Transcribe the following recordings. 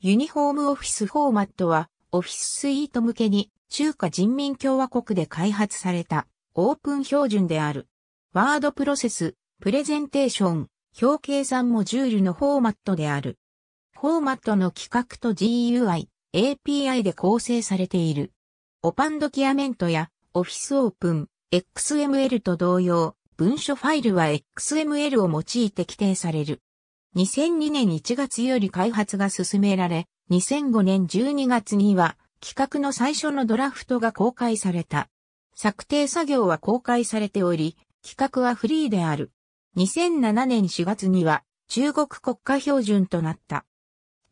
ユニフォームオフィスフォーマットは、オフィススイート向けに中華人民共和国で開発されたオープン標準である。ワードプロセス、プレゼンテーション、表計算モジュールのフォーマットである。フォーマットの規格と GUI、API で構成されている。オパンドキアメントやオフィスオープン、XML と同様、文書ファイルは XML を用いて規定される。2002年1月より開発が進められ、2005年12月には企画の最初のドラフトが公開された。策定作業は公開されており、企画はフリーである。2007年4月には中国国家標準となった。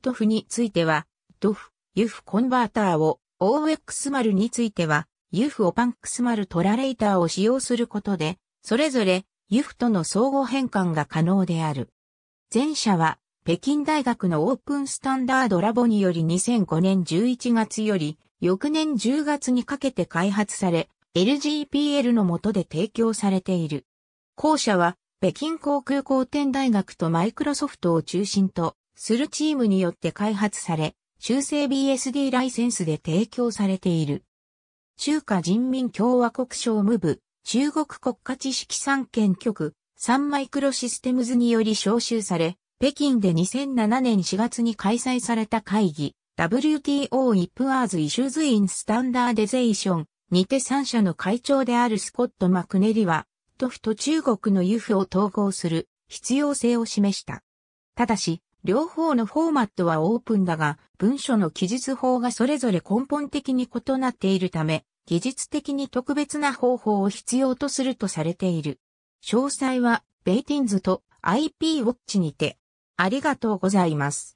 トフについては、トフ、ユフコンバーターを、o x 丸については、ユフオパンクスマルトラレーターを使用することで、それぞれユフとの相互変換が可能である。前者は、北京大学のオープンスタンダードラボにより2005年11月より、翌年10月にかけて開発され、LGPL の下で提供されている。後者は、北京航空航天大学とマイクロソフトを中心とするチームによって開発され、修正 BSD ライセンスで提供されている。中華人民共和国商務部、中国国家知識産権局、サンマイクロシステムズにより招集され、北京で2007年4月に開催された会議、WTO イップアーズイシューズインスタンダーデゼーションにて3社の会長であるスコット・マクネリは、トフと中国のユフを統合する必要性を示した。ただし、両方のフォーマットはオープンだが、文書の記述法がそれぞれ根本的に異なっているため、技術的に特別な方法を必要とするとされている。詳細は、ベイティンズと IP ウォッチにて。ありがとうございます。